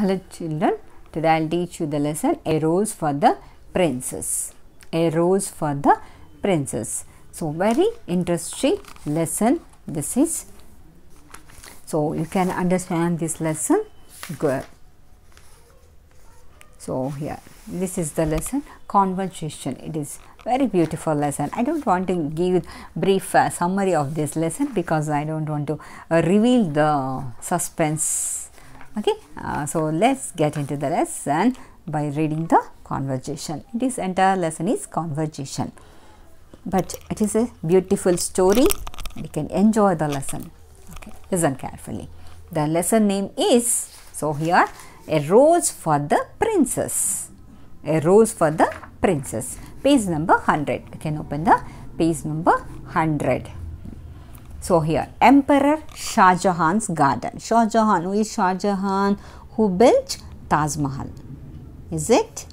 Hello children, today I will teach you the lesson A rose for the Princess. A rose for the Princess. So very interesting lesson this is. So you can understand this lesson good. So here, this is the lesson conversation. It is very beautiful lesson. I don't want to give brief uh, summary of this lesson because I don't want to uh, reveal the suspense okay uh, so let's get into the lesson by reading the conversation this entire lesson is conversation but it is a beautiful story and you can enjoy the lesson okay listen carefully the lesson name is so here a rose for the princess a rose for the princess page number 100 you can open the page number 100 so here Emperor Shah Jahan's garden. Shah Jahan, who is Shah Jahan? Who built Taj Mahal? Is it?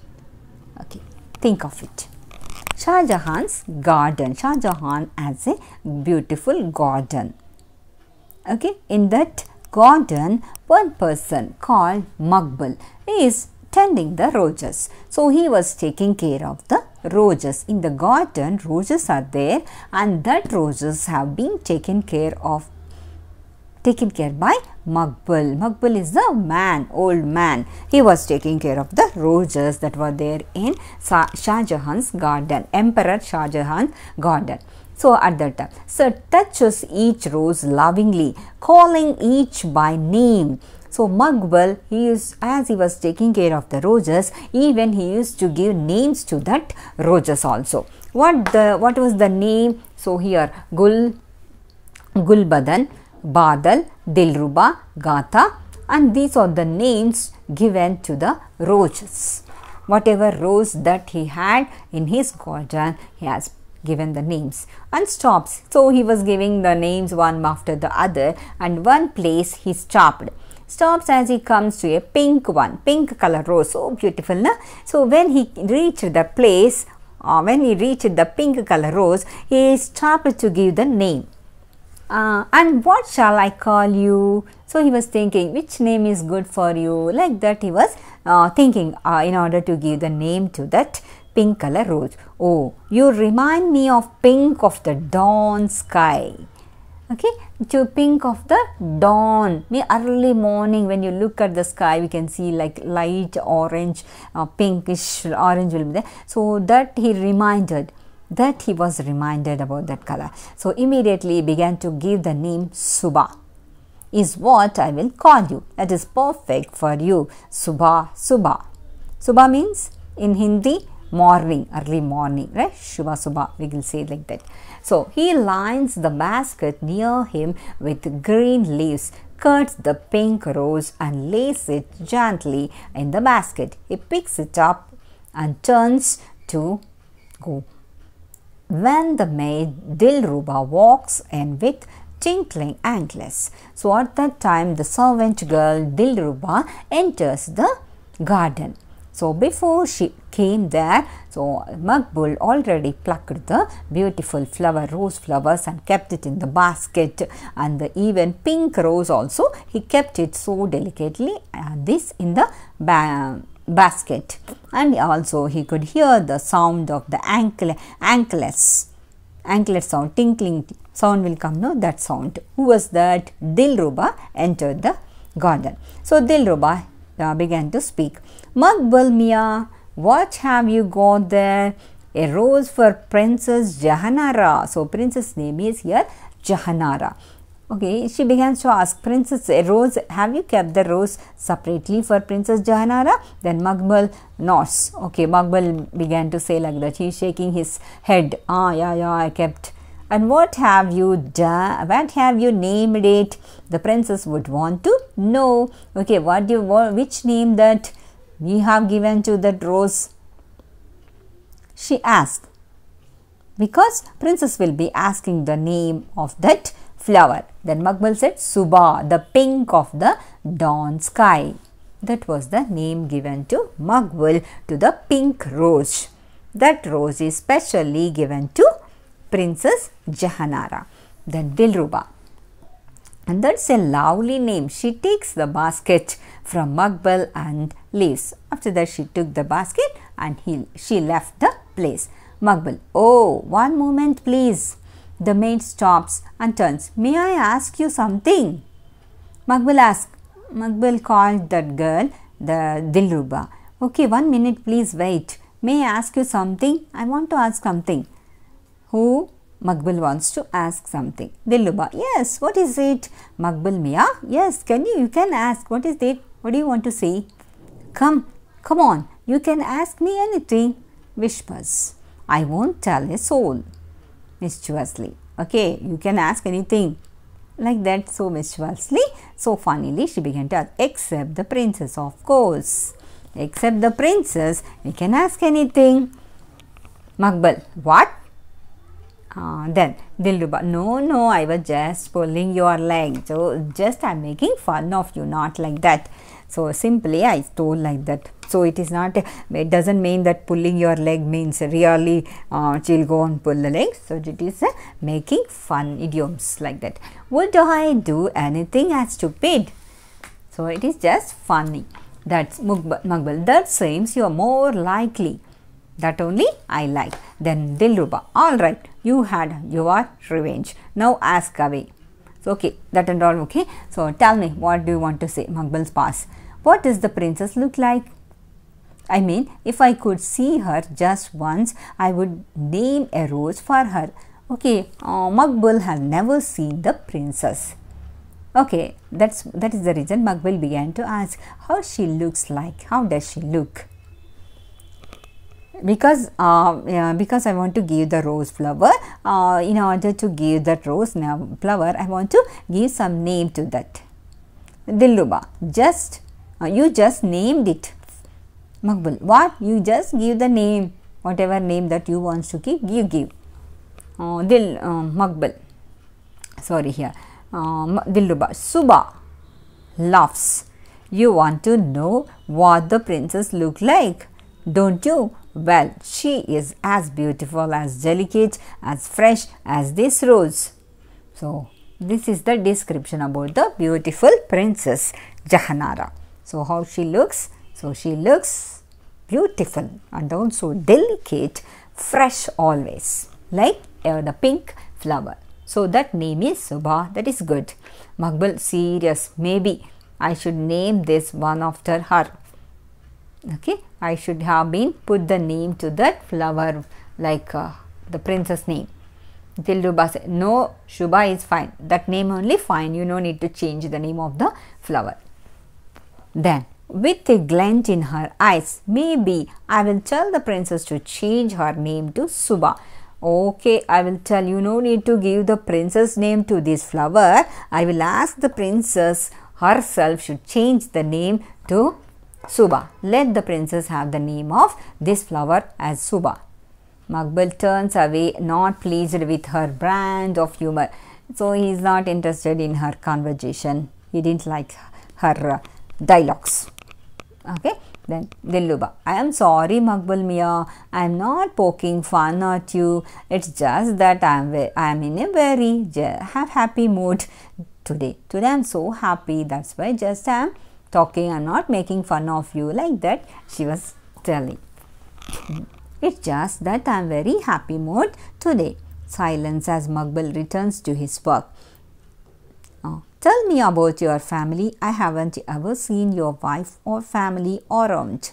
Okay, think of it. Shah Jahan's garden. Shah Jahan has a beautiful garden. Okay, in that garden, one person called Magbal is tending the roses. So he was taking care of the roses. In the garden, roses are there and that roses have been taken care of taken care by Magbul. Magbul is the man, old man. He was taking care of the roses that were there in Shah Jahan's garden, Emperor Shah Jahan's garden. So at that time, Sir touches each rose lovingly, calling each by name. So Mugwal, he used as he was taking care of the roses, even he used to give names to that roses also. What the what was the name? So here Gul, Gulbadan, Badal, Dilruba, Gatha, and these are the names given to the roses. Whatever rose that he had in his garden, he has given the names and stops. So he was giving the names one after the other, and one place he stopped stops as he comes to a pink one, pink color rose, so beautiful. Na? So when he reached the place, uh, when he reached the pink color rose, he stopped to give the name. Uh, and what shall I call you? So he was thinking, which name is good for you? Like that he was uh, thinking uh, in order to give the name to that pink color rose. Oh, you remind me of pink of the dawn sky okay pink of the dawn the early morning when you look at the sky we can see like light orange uh, pinkish orange will be there so that he reminded that he was reminded about that color so immediately he began to give the name subha is what i will call you that is perfect for you subha subha subha means in hindi morning, early morning, right? Shubha Subha, we will say like that. So he lines the basket near him with green leaves, cuts the pink rose and lays it gently in the basket. He picks it up and turns to go. When the maid Dilruba walks in with tinkling anklets. So at that time the servant girl Dilruba enters the garden. So before she came there, so Magbul already plucked the beautiful flower, rose flowers and kept it in the basket and the even pink rose also he kept it so delicately and uh, this in the ba basket and also he could hear the sound of the ankle anklets anklet sound tinkling sound will come no that sound who was that dilruba entered the garden so dilruba uh, began to speak Makbul Mia, what have you got there? A rose for Princess Jahanara. So, Princess name is here Jahanara. Okay, she begins to ask Princess Rose, have you kept the rose separately for Princess Jahanara? Then Magbal nods. Okay, Magbal began to say like that. He's shaking his head. Ah, yeah, yeah, I kept. And what have you done? What have you named it? The princess would want to know. Okay, what do you, which name that? we have given to that rose? She asked. Because princess will be asking the name of that flower. Then Makbul said Suba, the pink of the dawn sky. That was the name given to Makbul to the pink rose. That rose is specially given to Princess Jahanara, then Dilruba. And that's a lovely name. She takes the basket from Magbal and after that, she took the basket and he, she left the place. Makbul, oh, one moment please. The maid stops and turns. May I ask you something? Makbul asked. Makbul called that girl the Dilruba. Okay, one minute please wait. May I ask you something? I want to ask something. Who? Makbul wants to ask something. Dilruba, yes, what is it? Makbul Mia, yes, can you, you can ask. What is it? What do you want to say? Come, come on, you can ask me anything, whispers. I won't tell a soul, mischievously. Okay, you can ask anything. Like that, so mischievously, so funnily, she began to ask, except the princess, of course. Except the princess, You can ask anything. Magbal, what? Uh, then Dilruba, no, no, I was just pulling your leg. So just I'm making fun of you, not like that. So, simply I told like that. So, it is not, it does not mean that pulling your leg means really uh, she'll go and pull the leg. So, it is uh, making fun idioms like that. Would I do anything as stupid? So, it is just funny. That's Mugbal. That seems you are more likely. That only I like. Then Dilruba. Alright, you had your revenge. Now ask away. So, okay, that and all, okay. So, tell me, what do you want to say? Magbul's pass. What does the princess look like? I mean, if I could see her just once, I would name a rose for her. Okay, uh, Mugbil never seen the princess. Okay, that's that is the reason Magbul began to ask how she looks like. How does she look? because uh, yeah, because I want to give the rose flower uh, in order to give that rose flower I want to give some name to that Diluba. just uh, you just named it Magbul. what you just give the name whatever name that you want to give you give uh, Dil uh, sorry here uh, Suba loves. you want to know what the princess look like don't you well, she is as beautiful, as delicate, as fresh as this rose. So, this is the description about the beautiful princess Jahanara. So, how she looks? So, she looks beautiful and also delicate, fresh always, like uh, the pink flower. So, that name is Subha, that is good. Magbal, serious, maybe I should name this one after her okay i should have been put the name to that flower like uh, the princess name Dilruba said, no, Shubha is fine. That name only fine. You no need to change the name of the flower. Then, with a glint in her eyes, maybe I will tell the princess to change her name to Subha. Okay, I will tell you no need to give the princess name to this flower. I will ask the princess herself should change the name to Suba. Let the princess have the name of this flower as Suba. Makbul turns away, not pleased with her brand of humor. So he is not interested in her conversation. He didn't like her uh, dialogues. Okay, then Diluba. I am sorry, Makbul Mia. I am not poking fun at you. It's just that I am I am in a very have happy mood today. Today I am so happy. That's why just I am talking, I'm not making fun of you like that, she was telling. It's just that I'm very happy mood today. Silence as Mugbel returns to his work. Oh, tell me about your family. I haven't ever seen your wife or family around.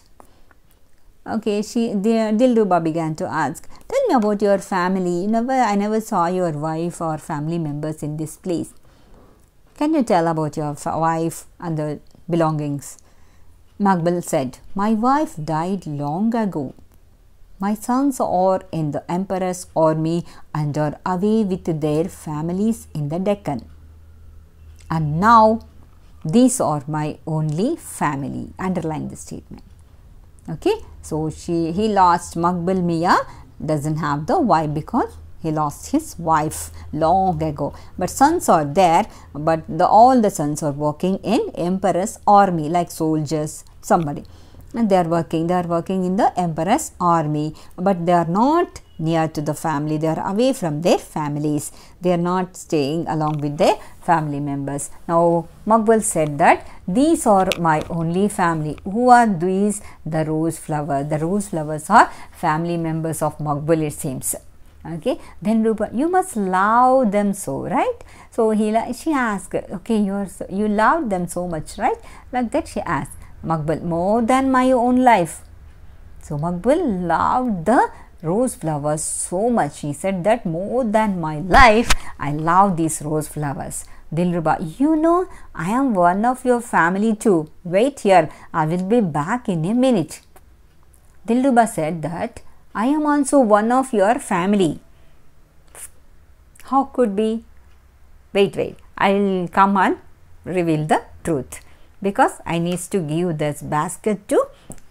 Okay, she the Dilruba began to ask, Tell me about your family. You never I never saw your wife or family members in this place. Can you tell about your wife and the belongings? Macbeth said, My wife died long ago. My sons are in the emperor's army and are away with their families in the Deccan. And now these are my only family. Underline the statement. Okay, so she he lost Magbal Mia doesn't have the wife because he lost his wife long ago. But sons are there, but the, all the sons are working in emperor's army like soldiers, somebody. And they are working, they are working in the emperor's army, but they are not near to the family, they are away from their families. They are not staying along with their family members. Now, Mughal said that these are my only family. Who are these? The rose flower. The rose flowers are family members of Mughal it seems okay then rupa you must love them so right so he she asked okay you're so, you love them so much right like that she asked makbul more than my own life so makbul loved the rose flowers so much he said that more than my life i love these rose flowers dilruba you know i am one of your family too wait here i will be back in a minute dilruba said that I am also one of your family. How could be? Wait, wait. I'll come and reveal the truth because I needs to give this basket to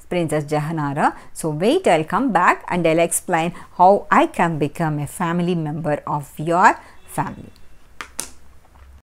Princess Jahanara. So wait, I'll come back and I'll explain how I can become a family member of your family.